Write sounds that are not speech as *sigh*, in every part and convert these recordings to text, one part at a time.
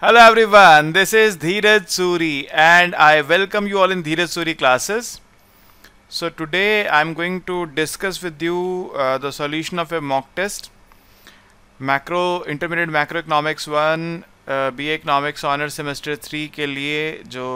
Hello everyone, this is Dheeraj Suri and I welcome you all in Dheeraj Suri classes. So today I am going to discuss with you uh, the solution of a mock test. Macro Intermediate Macroeconomics 1 uh, BA Economics Honor Semester 3 के लिए जो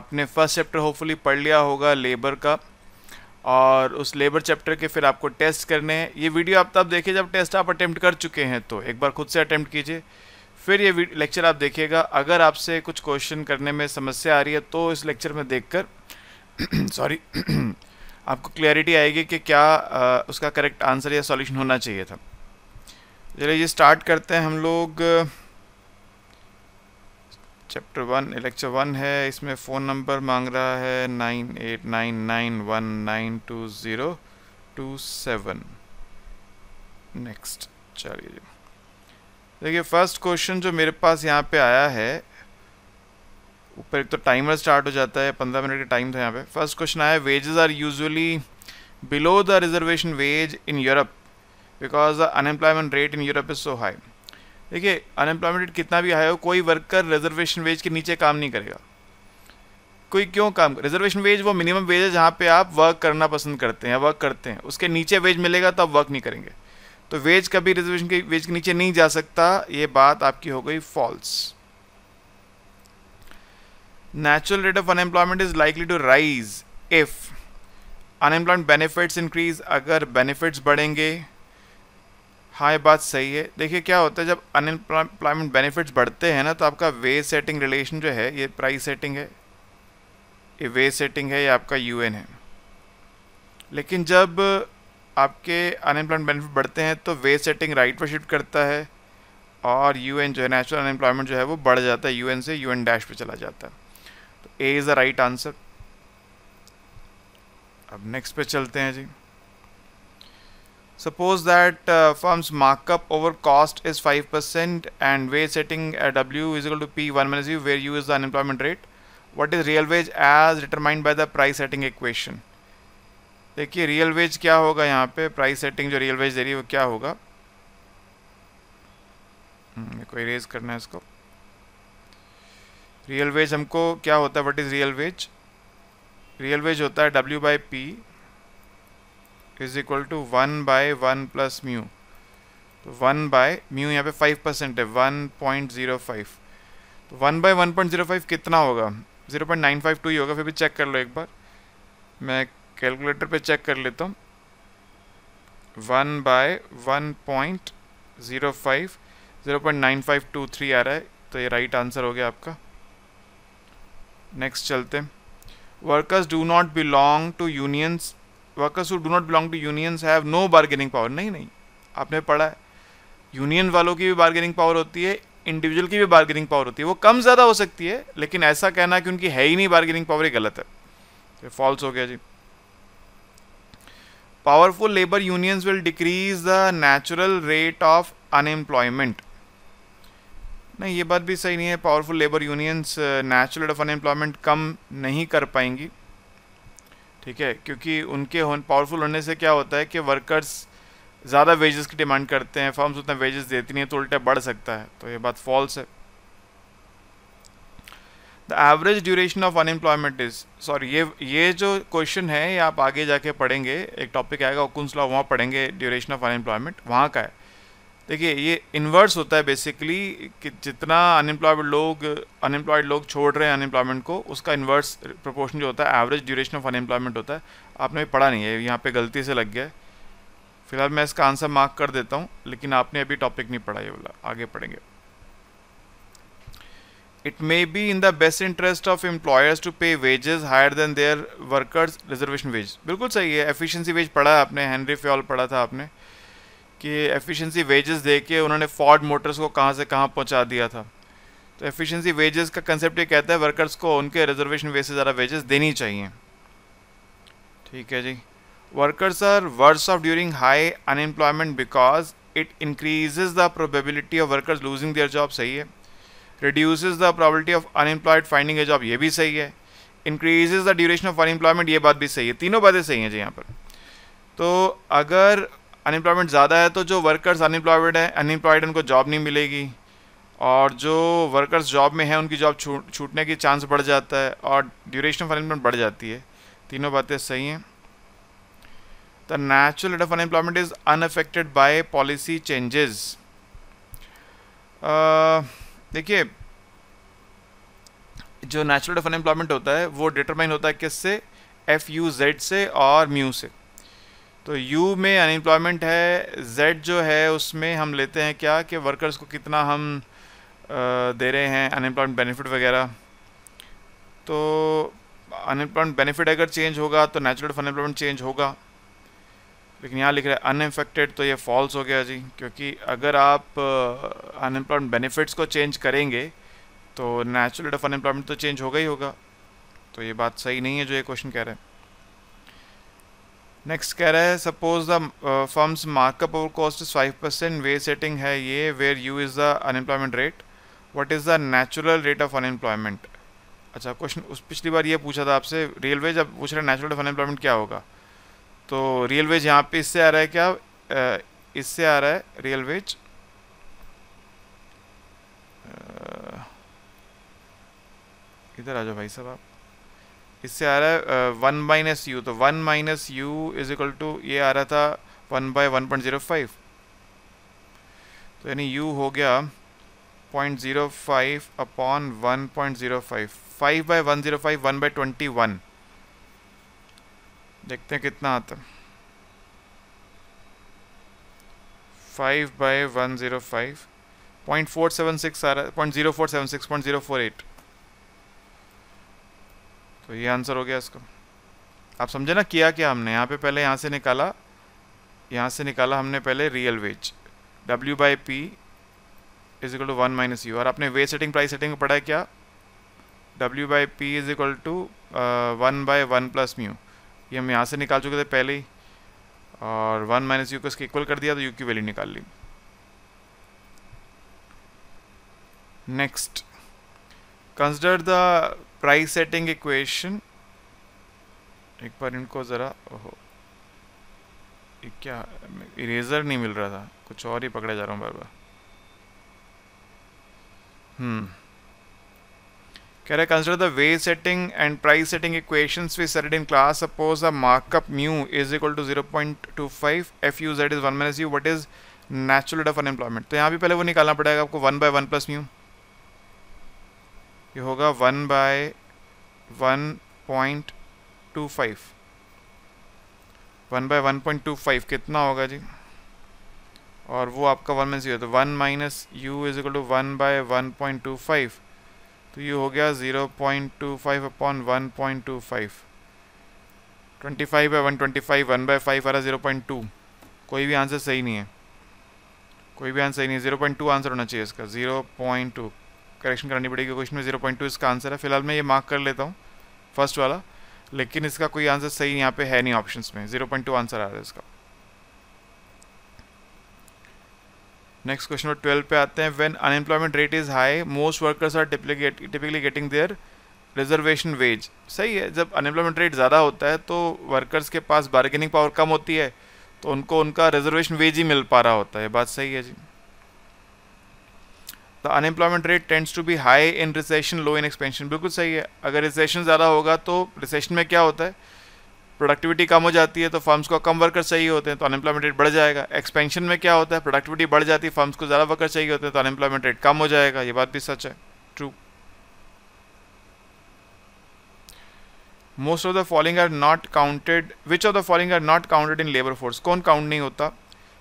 आपने first chapter hopefully पढ़ लिया होगा labour का और उस लेबर चैप्टर के फिर आपको टेस्ट करने हैं ये वीडियो आप तब देखिए जब टेस्ट आप अटैम्प्ट कर चुके हैं तो एक बार खुद से अटैम्प्ट कीजिए फिर ये लेक्चर आप देखिएगा अगर आपसे कुछ क्वेश्चन करने में समस्या आ रही है तो इस लेक्चर में देखकर सॉरी *clears throat* *clears throat* आपको क्लैरिटी आएगी कि क्या आ, उसका करेक्ट आंसर या सॉल्यूशन होना चाहिए था चलिए ये स्टार्ट करते हैं हम लोग चैप्टर वन लेक्चर वन है इसमें फ़ोन नंबर मांग रहा है nine eight nine nine one nine two zero two seven next चलिए जी देखिए फर्स्ट क्वेश्चन जो मेरे पास यहाँ पे आया है ऊपर एक तो टाइमर स्टार्ट हो जाता है पंद्रह मिनट का टाइम था यहाँ पे फर्स्ट क्वेश्चन आया wages are usually below the reservation wage in Europe because the unemployment rate in Europe is so high देखिए अनएम्प्लॉयमेंट रेट कितना भी हाई हो कोई वर्कर रिजर्वेशन वेज के नीचे काम नहीं करेगा कोई क्यों काम रिजर्वेशन वेज वो मिनिमम वेज है जहाँ पे आप वर्क करना पसंद करते हैं वर्क करते हैं उसके नीचे वेज मिलेगा तो आप वर्क नहीं करेंगे तो वेज कभी रिजर्वेशन के वेज के नीचे नहीं जा सकता ये बात आपकी हो गई false natural rate of unemployment is likely to rise if unemployment benefits increase अगर बेनिफिट्स बढ़ेंगे हाँ ये बात सही है देखिए क्या होता है जब अनएम्प्लॉयमेंट बेनिफिट्स बढ़ते हैं ना तो आपका वे सेटिंग रिलेशन जो है ये प्राइस सेटिंग है ये वे सेटिंग है ये आपका यूएन है लेकिन जब आपके अनएम्प्लॉयमेंट बेनिफिट बढ़ते हैं तो वेज सेटिंग राइट पर शिफ्ट करता है और यूएन जो है नेशनल अनएम्प्लॉयमेंट जो है वो बढ़ जाता है यूएन से यूएन डैश पर चला जाता है तो A is the right answer अब नेक्स्ट पे चलते हैं जी suppose that firms markup over cost is five percent and wage setting W equal to P one minus U where U is the unemployment rate what is real wage as determined by the price setting equation देखिए real wage क्या होगा यहाँ पे price setting जो real wage दे रही है वो क्या होगा हम्म, कोई रेज करना है इसको रियल वेज हमको क्या होता है what is real wage real wage होता है W by P is equal to one by one plus mu तो वन बाय म्यू यहाँ पे फाइव परसेंट है वन पॉइंट ज़ीरो फाइव तो one by one point zero five कितना होगा zero point nine five two ही होगा फिर भी चेक कर लो एक बार मैं कैलकुलेटर पे चेक कर लेता हूँ one by one point zero five zero point nine five two three आ रहा है तो ये राइट आंसर हो गया आपका नेक्स्ट चलते हैं workers do not belong to unions workers do not belong to unions have no bargaining power नहीं नहीं आपने पढ़ा है यूनियन वालों की भी बार्गेनिंग पावर होती है इंडिविजुअल की भी बार्गेनिंग पावर होती है वो कम ज़्यादा हो सकती है लेकिन ऐसा कहना कि उनकी है ही नहीं बार्गेनिंग पावर ये गलत है फॉल्स हो गया जी powerful labour unions will decrease the natural rate of unemployment नहीं ये बात भी सही नहीं है powerful labour unions natural of unemployment कम नहीं कर पाएंगी ठीक है क्योंकि उनके हो पावरफुल होने से क्या होता है कि वर्कर्स ज़्यादा वेजेस की डिमांड करते हैं फॉर्म्स उतना वेजेस देती नहीं है तो उल्टा बढ़ सकता है तो ये बात फॉल्स है the average duration of unemployment is sorry ये ये जो क्वेश्चन है ये आप आगे जाके पढ़ेंगे एक टॉपिक आएगा ओकुंस लॉ वहाँ पढ़ेंगे ड्यूरेशन ऑफ अनएम्प्लॉयमेंट वहाँ का है देखिए ये इन्वर्स होता है बेसिकली कि जितना अनएम्प्लॉयड लोग अनएम्प्लॉयड लोग छोड़ रहे हैं अनएम्प्लॉयमेंट को उसका इन्वर्स प्रोपोर्शन जो होता है एवरेज ड्यूरेशन ऑफ अनएम्प्लॉयमेंट होता है आपने पढ़ा नहीं है यहाँ पे गलती से लग गया है फिलहाल मैं इसका आंसर मार्क कर देता हूँ लेकिन आपने अभी टॉपिक नहीं पढ़ा ये बोला आगे पढ़ेंगे it may be in the best interest of employers to pay wages higher than their workers reservation wage बिल्कुल सही है एफिशिएंसी वेज पढ़ा आपने हेनरी फ्योल पढ़ा था आपने कि एफिशिएंसी वेजेस दे के उन्होंने फॉर्ड मोटर्स को कहाँ से कहाँ पहुँचा दिया था तो एफिशिएंसी वेजेस का कंसेप्ट ये कहता है वर्कर्स को उनके रिजर्वेशन वेज से ज़्यादा वेजेस देनी चाहिए ठीक है जी workers are worse off during high unemployment because it increases the probability of workers losing their job सही है reduce the probability of unemployed finding a job ये भी सही है increase the duration of unemployment ये बात भी सही है तीनों बातें सही हैं जी यहाँ पर तो अगर अनएम्प्लॉयमेंट ज़्यादा है तो जो वर्कर्स अनएम्प्लॉयड है अनएम्प्लॉयड उनको जॉब नहीं मिलेगी और जो वर्कर्स जॉब में हैं उनकी जॉब छूट छूटने की चांस बढ़ जाता है और ड्यूरेशन ऑफ अनएम्प्लॉयमेंट बढ़ जाती है तीनों बातें सही हैं the natural rate of unemployment is unaffected by policy changes देखिए जो नेचुरल ऑफ अनएम्प्लॉयमेंट होता है वो डिटरमाइन होता है किससे एफ यू जेड से और म्यू से तो यू में अनएम्प्लॉयमेंट है जेड जो है उसमें हम लेते हैं क्या कि वर्कर्स को कितना हम दे रहे हैं अनएम्प्लॉयमेंट बेनिफिट वगैरह तो अनएम्प्लॉयमेंट बेनिफिट अगर चेंज होगा तो नेचुरल ऑफ अनएम्प्लॉयमेंट चेंज होगा लेकिन यहाँ लिख रहे हैं अनइन्फेक्टेड तो ये फॉल्स हो गया जी क्योंकि अगर आप अनएम्प्लॉयमेंट बेनिफिट्स को चेंज करेंगे तो नेचुरल रेट ऑफ अनएम्प्लॉयमेंट तो चेंज होगा ही होगा तो ये बात सही नहीं है जो ये क्वेश्चन कह रहे हैं नेक्स्ट कह रहा है suppose the firms markup over cost is five percent wage setting है ये where U is the unemployment rate what is the natural rate of unemployment अच्छा क्वेश्चन उस पिछली बार ये पूछा था आपसे रेलवे जब पूछ रहे हैं नेचुरल ऑफ अनएम्प्लॉयमेंट क्या होगा तो रियल वेज यहाँ पे इससे आ रहा है क्या इससे आ रहा है रियल वेज इधर आ जाओ भाई साहब आप इससे आ रहा है वन माइनस यू तो one minus U is equal to ये आ रहा था one by one point zero five तो यानी यू हो गया point zero five upon one point zero five five by one zero five one by twenty one देखते हैं कितना आता five by one zero five point four seven six आ रहा है point zero four seven six point zero four eight तो ये answer हो गया इसका आप समझे ना किया क्या हमने यहाँ पे पहले यहाँ से निकाला यहाँ से निकाला हमने पहले real wage W by P is equal to one minus U और आपने वेज सेटिंग प्राइस सेटिंग पढ़ा है क्या W by P is equal to one by one plus mu कि हम यहाँ से निकाल चुके थे पहले ही और वन माइनस यू को इसके इक्वल कर दिया तो यू की वैल्यू निकाल ली next consider the price setting equation एक बार इनको ज़रा ओहो क्या इरेजर नहीं मिल रहा था कुछ और ही पकड़े जा रहा हूँ बार बार hmm setting and price setting equation we set in class suppose the markup mu is equal to zero point two five F U Z is one minus U what is natural rate of unemployment तो यहाँ भी पहले वो निकालना पड़ेगा आपको one by one plus mu ये होगा one by one point two five one by one point two five कितना होगा जी और वो आपका वन माइनस यू तो one minus U is equal to one by one point two five तो ये हो गया zero point two five upon one point two five twenty five by one twenty five one by five आ रहा zero point to कोई भी answer सही नहीं है कोई भी आंसर सही नहीं है ज़ीरो पॉइंट टू आंसर होना चाहिए इसका ज़ीरो पॉइंट टू करेक्शन करनी पड़ेगी क्वेश्चन में ज़ीरो पॉइंट टू इसका आंसर है फिलहाल मैं ये मार्क कर लेता हूँ फर्स्ट वाला लेकिन इसका कोई आंसर सही यहाँ पे है नहीं ऑप्शंस में ज़ीरो पॉइंट टू आंसर आ रहा है इसका नेक्स्ट क्वेश्चन नंबर ट्वेल्व पे आते हैं when unemployment rate is high most workers are typically getting their reservation wage सही है जब अनएम्प्लॉयमेंट रेट ज़्यादा होता है तो वर्कर्स के पास बार्गेनिंग पावर कम होती है तो उनको उनका रिजर्वेशन वेज ही मिल पा रहा होता है बात सही है जी the unemployment rate tends to be high in recession low in expansion बिल्कुल सही है अगर रिसेशन ज़्यादा होगा तो रिसेशन में क्या होता है प्रोडक्टिविटी कम हो जाती है तो फर्म्स को कम वर्कर चाहिए होते हैं तो अनएम्प्लॉयमेंट रेट बढ़ जाएगा एक्सपेंशन में क्या होता है प्रोडक्टिविटी बढ़ जाती है फर्म्स को ज़्यादा वर्कर चाहिए होते हैं तो अनएम्प्लॉयमेंट रेट कम हो जाएगा ये बात भी सच है true most of the following are not counted which of the following are not counted in labour force कौन काउंट नहीं होता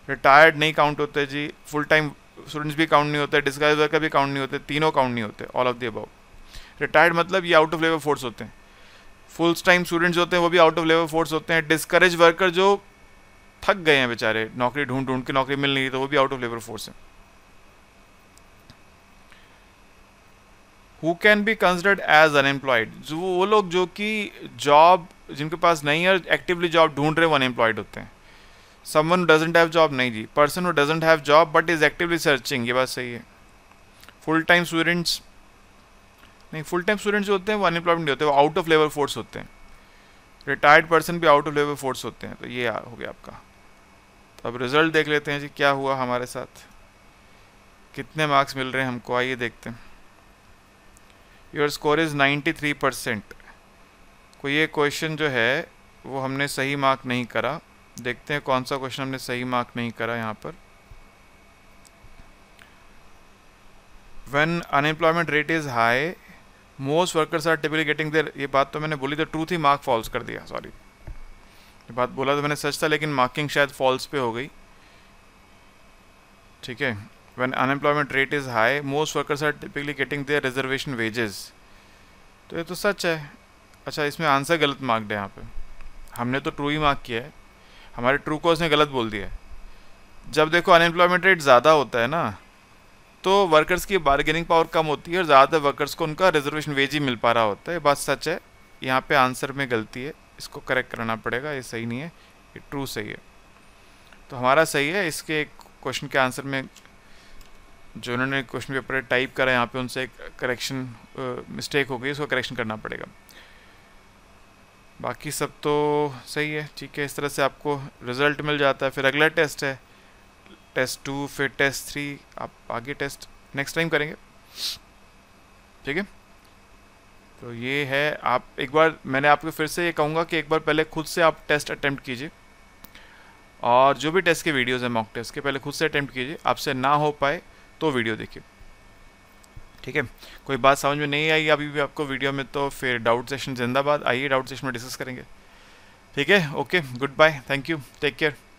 रिटायर्ड नहीं काउंट होते जी फुल टाइम स्टूडेंट्स भी काउंट नहीं होते डिस्काइज वर्कर भी काउंट नहीं होते तीनों काउंट नहीं होते all of the above retired मतलब ये आउट ऑफ लेबर फोर्स होते हैं फुल टाइम स्टूडेंट्स होते हैं वो भी आउट ऑफ लेबर फोर्स होते हैं डिस्करेज वर्कर जो थक गए हैं बेचारे नौकरी ढूंढ ढूंढ के नौकरी मिल नहीं रही तो वो भी आउट ऑफ लेबर फोर्स है who can be considered as unemployed जो वो लोग जो कि जॉब जिनके पास नहीं है एक्टिवली जॉब ढूंढ रहे वो अनएम्प्लॉयड होते हैं वन डजेंट हैव जॉब नहीं जी पर्सन वो doesn't have job but is actively searching ये बात सही है फुल टाइम स्टूडेंट्स नहीं फुल टाइम स्टूडेंट जो होते हैं वो अनएम्प्लॉयमेंट नहीं होते वो आउट ऑफ लेबर फोर्स होते हैं रिटायर्ड पर्सन भी आउट ऑफ लेबर फोर्स होते हैं तो ये हो गया आपका तो अब रिजल्ट देख लेते हैं जी क्या हुआ हमारे साथ कितने मार्क्स मिल रहे हैं हमको आइए देखते हैं your score is ninety three percent को ये क्वेश्चन जो है वो हमने सही मार्क नहीं करा देखते हैं कौन सा क्वेश्चन हमने सही मार्क नहीं करा यहाँ पर when unemployment rate is high most workers are typically getting their ये बात तो मैंने बोली तो ट्रू थी मार्क फॉल्स कर दिया सॉरी ये बात बोला तो मैंने सच था लेकिन मार्किंग शायद फॉल्स पे हो गई ठीक है when unemployment rate is high most workers are typically getting their reservation wages तो ये तो सच है अच्छा इसमें आंसर गलत मार्क्ड है यहाँ पे हमने तो ट्रू ही मार्क किया है हमारे ट्रू को उसने गलत बोल दिया है जब देखो अनएम्प्लॉयमेंट रेट ज़्यादा होता है ना तो वर्कर्स की बार्गेनिंग पावर कम होती है और ज़्यादातर वर्कर्स को उनका रिजर्वेशन वेज ही मिल पा रहा होता है ये बात सच है यहाँ पे आंसर में गलती है इसको करेक्ट करना पड़ेगा ये सही नहीं है ये ट्रू सही है तो हमारा सही है इसके क्वेश्चन के आंसर में जो उन्होंने क्वेश्चन पेपर टाइप करा यहाँ पे उनसे एक करेक्शन मिस्टेक हो गई उसको करेक्शन करना पड़ेगा बाकी सब तो सही है ठीक है इस तरह से आपको रिज़ल्ट मिल जाता है फिर अगला टेस्ट है टेस्ट टू फिर टेस्ट थ्री आप आगे टेस्ट नेक्स्ट टाइम करेंगे ठीक है तो ये है आप एक बार मैंने आपको फिर से ये कहूँगा कि एक बार पहले खुद से आप टेस्ट अटैम्प्ट कीजिए और जो भी टेस्ट के वीडियोज़ हैं मॉक टेस्ट के पहले खुद से अटैम्प्ट कीजिए आपसे ना हो पाए तो वीडियो देखिए ठीक है कोई बात समझ में नहीं आई अभी भी आपको वीडियो में तो फिर डाउट सेशन जिंदाबाद आइए डाउट सेशन में डिस्कस करेंगे ठीक है okay good bye thank you take care